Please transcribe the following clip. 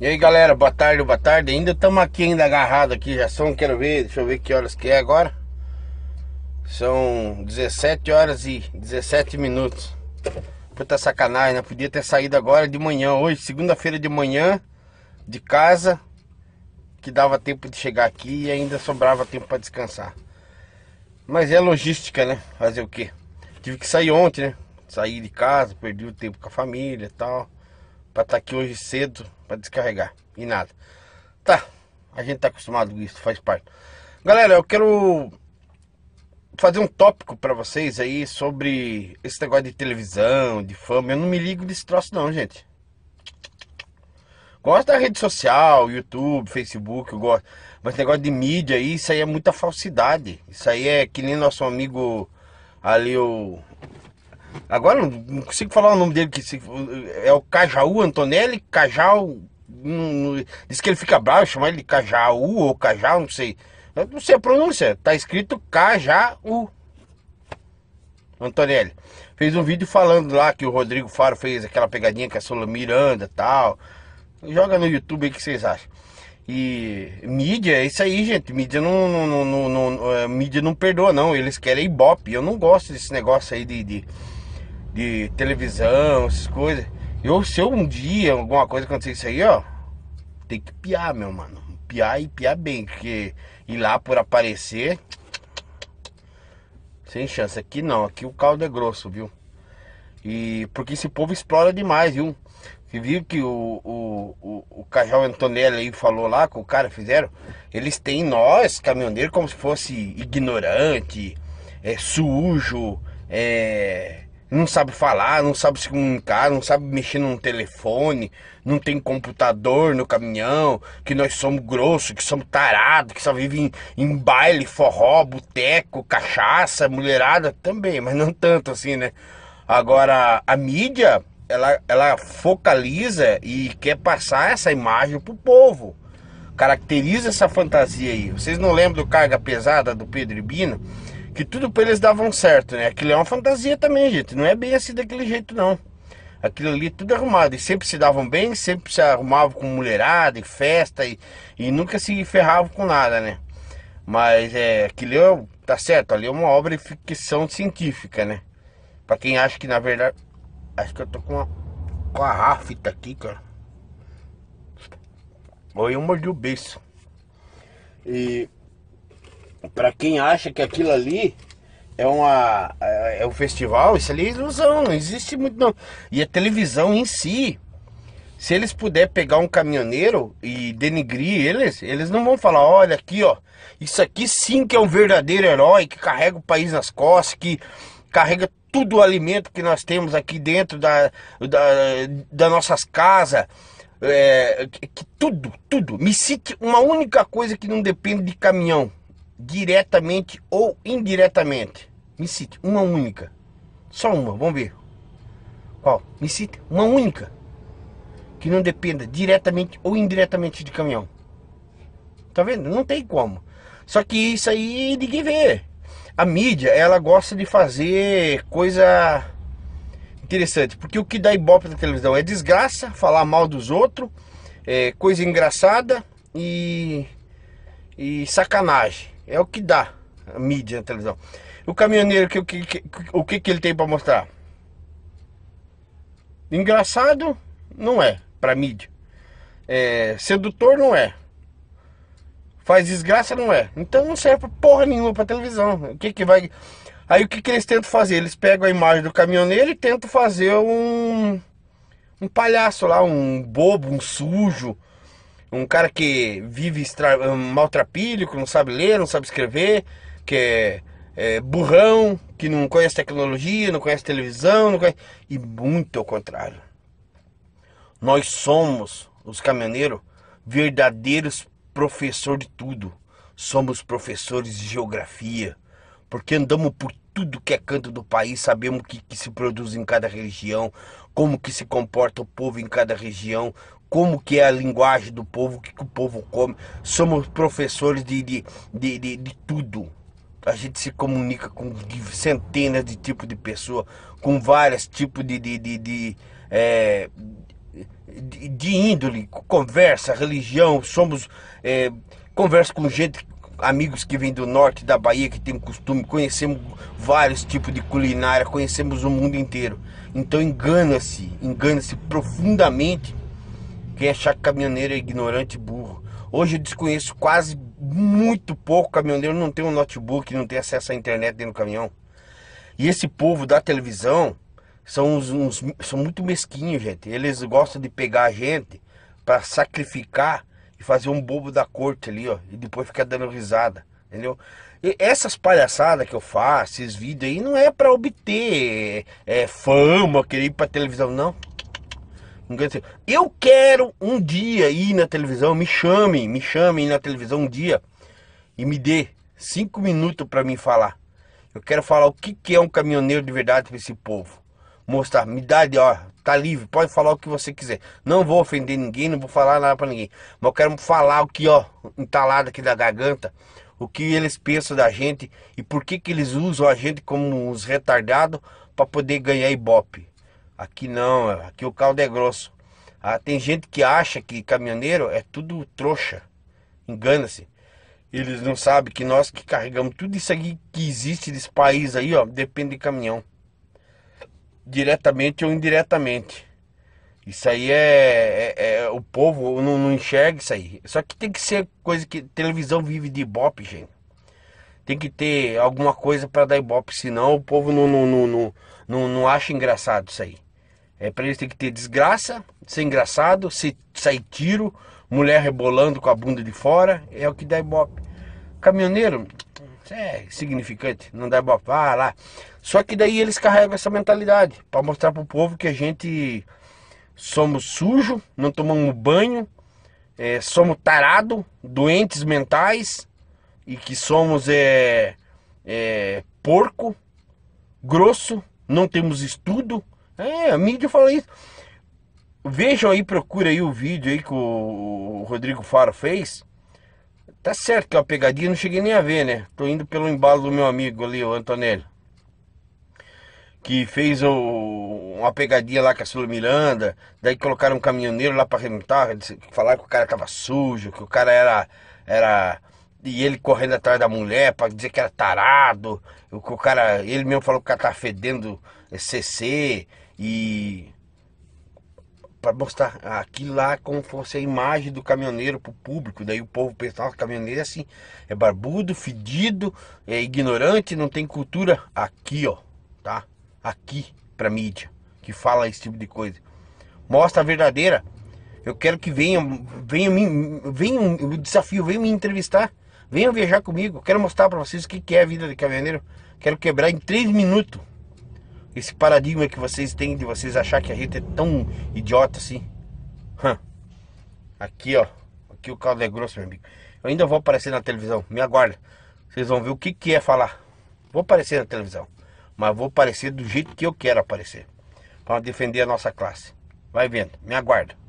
E aí galera, boa tarde, boa tarde. Ainda estamos aqui ainda agarrado aqui, já são, quero ver, deixa eu ver que horas que é agora. São 17 horas e 17 minutos. Puta sacanagem, né? Podia ter saído agora de manhã, hoje, segunda-feira de manhã, de casa, que dava tempo de chegar aqui e ainda sobrava tempo para descansar. Mas é logística, né? Fazer o quê? Tive que sair ontem, né? Saí de casa, perdi o tempo com a família e tal. Pra estar tá aqui hoje cedo, para descarregar e nada. Tá, a gente tá acostumado com isso, faz parte. Galera, eu quero fazer um tópico para vocês aí sobre esse negócio de televisão, de fama. Eu não me ligo desse troço não, gente. Gosto da rede social, YouTube, Facebook, eu gosto. Mas negócio de mídia aí, isso aí é muita falsidade. Isso aí é que nem nosso amigo ali, o, Agora não consigo falar o nome dele, que se, é o Cajaú Antonelli, Cajau. Hum, diz que ele fica bravo, chamar ele de Cajaú ou Cajau, não sei. Eu não sei a pronúncia, tá escrito Cajaú. Antonelli. Fez um vídeo falando lá que o Rodrigo Faro fez aquela pegadinha com a Sola Miranda tal. Joga no YouTube aí que vocês acham. E mídia é isso aí, gente. Mídia não, não, não, não, é, mídia não perdoa, não. Eles querem ibope. Eu não gosto desse negócio aí de, de de televisão, essas coisas. Eu, se eu um dia alguma coisa acontecer isso aí, ó, tem que piar, meu mano. Piar e piar bem, porque ir lá por aparecer. Sem chance. Aqui não, aqui o caldo é grosso, viu? E porque esse povo explora demais, viu? Você viu que o, o, o, o Cajal Antonelli aí falou lá, que o cara fizeram? Eles têm nós, caminhoneiros, como se fosse ignorante, é sujo, é não sabe falar, não sabe se comunicar, não sabe mexer num telefone, não tem computador no caminhão, que nós somos grosso, que somos tarado, que só vive em, em baile, forró, boteco, cachaça, mulherada também, mas não tanto assim, né? Agora, a mídia, ela, ela focaliza e quer passar essa imagem pro povo. Caracteriza essa fantasia aí. Vocês não lembram do Carga Pesada do Pedro Ibino? que tudo pra eles davam certo, né? Aquilo é uma fantasia também, gente. Não é bem assim daquele jeito, não. Aquilo ali tudo arrumado. E sempre se davam bem, sempre se arrumavam com mulherada e festa e, e nunca se ferravam com nada, né? Mas é, aquilo é, tá certo, ali é uma obra de ficção científica, né? Pra quem acha que na verdade. Acho que eu tô com uma, com a rafita aqui, cara. Ou eu mordi o beijo. E para quem acha que aquilo ali é uma é, é um festival, isso ali é ilusão, não existe muito não. E a televisão em si, se eles puder pegar um caminhoneiro e denigrir eles, eles não vão falar, olha aqui, ó, isso aqui sim que é um verdadeiro herói que carrega o país nas costas, que carrega tudo o alimento que nós temos aqui dentro da, da, das nossas casas. É, que, que tudo, tudo. Me cite uma única coisa que não depende de caminhão diretamente ou indiretamente. Me cite uma única. Só uma, vamos ver. Qual? Me cite uma única. Que não dependa diretamente ou indiretamente de caminhão. Tá vendo? Não tem como. Só que isso aí ninguém vê. A mídia, ela gosta de fazer coisa interessante. Porque o que dá ibope na televisão é desgraça, falar mal dos outros, é coisa engraçada e, e sacanagem. É o que dá a mídia, televisão. O caminhoneiro, que, que, que, o que, que ele tem para mostrar? Engraçado não é, para mídia. É, sedutor não é. Faz desgraça não é. Então não serve pra porra nenhuma para televisão. O que que vai... Aí o que que eles tentam fazer? Eles pegam a imagem do caminhoneiro e tentam fazer um... Um palhaço lá, um bobo, um sujo um cara que vive extra, maltrapilho, que não sabe ler, não sabe escrever, que é, é, burrão, que não conhece tecnologia, não conhece televisão, não conhece... e muito ao contrário. Nós somos, os caminhoneiros, verdadeiros professor de tudo. Somos professores de geografia, porque andamos por tudo que é canto do país, sabemos o que, que, se produz em cada região, como que se comporta o povo em cada região, como que é a linguagem do povo, o que, que o povo come. Somos professores de, de, de, de, de tudo. A gente se comunica com centenas de tipos de pessoas, com vários tipos de, de, de, de, é, de, de índole, conversa, religião. Somos. É, conversa com gente amigos que vêm do norte da Bahia que tem o costume, conhecemos vários tipos de culinária, conhecemos o mundo inteiro. Então engana-se, engana-se profundamente quem achar que caminhoneiro é ignorante burro. Hoje eu desconheço quase muito pouco caminhoneiro, não tem um notebook, não tem acesso à internet dentro do caminhão. E esse povo da televisão são, uns, uns são muito mesquinhos, gente. Eles gostam de pegar a gente para sacrificar e fazer um bobo da corte ali, ó. E depois ficar dando risada, entendeu? E essas palhaçadas que eu faço, esses vídeos aí, não é para obter é, fama, querer ir pra televisão, não. Eu quero um dia ir na televisão, me chamem, me chamem na televisão um dia e me dê cinco minutos para mim falar. Eu quero falar o que, que é um caminhoneiro de verdade para esse povo. Mostrar, me dá de ó, tá livre, pode falar o que você quiser. Não vou ofender ninguém, não vou falar nada para ninguém. Mas eu quero falar o que, ó, entalado aqui da garganta, o que eles pensam da gente e por que, que eles usam a gente como uns retardados para poder ganhar ibope. Aqui não, é, aqui o caldo é grosso. Ah, tem gente que acha que caminhoneiro é tudo trouxa. Engana-se. Eles não sabem que nós que carregamos tudo isso aqui que existe desse país aí, ó, depende de caminhão. Diretamente ou indiretamente. Isso aí é, é, é o povo não, não, enxerga isso aí. Só que tem que ser coisa que televisão vive de ibope, gente. Tem que ter alguma coisa para dar ibope, senão o povo não, não, não, não, não, não acha engraçado isso aí. É, pra eles tem que ter desgraça, ser engraçado, ser, sair tiro, mulher rebolando com a bunda de fora, é o que dá ibope. Caminhoneiro, é significante, não dá ibope, ah lá. Só que daí eles carregam essa mentalidade, para mostrar pro povo que a gente somos sujo, não tomamos banho, é, somos tarado, doentes mentais e que somos é, é, porco, grosso, não temos estudo, é, a mídia fala isso. Vejam aí, procura aí o vídeo aí que o Rodrigo Faro fez. Tá certo que é uma pegadinha, não cheguei nem a ver, né? Tô indo pelo embalo do meu amigo ali, o Antonelli. Que fez o, uma pegadinha lá com a Sula Miranda. Daí colocaram um caminhoneiro lá pra remontar. Falaram que o cara tava sujo, que o cara era. era e ele correndo atrás da mulher pra dizer que era tarado. O, o cara, ele mesmo falou que o cara tava fedendo CC e para mostrar aquilo lá como fosse a imagem do caminhoneiro para o público. Daí o povo pensava que caminhoneiro é assim, é barbudo, fedido, é ignorante, não tem cultura. Aqui, ó, tá? Aqui, para mídia, que fala esse tipo de coisa. Mostra a verdadeira. Eu quero que venham, venham, venham, o desafio, venham me entrevistar. Venham viajar comigo. quero mostrar para vocês o que é a vida de caminhoneiro. Quero quebrar em três minutos esse paradigma que vocês têm de vocês achar que a gente é tão idiota assim. Aqui, ó. Aqui o caldo é grosso, meu amigo. Eu ainda vou aparecer na televisão. Me aguarda. Vocês vão ver o que, que é falar. Vou aparecer na televisão. Mas vou aparecer do jeito que eu quero aparecer. Para defender a nossa classe. Vai vendo. Me aguarda.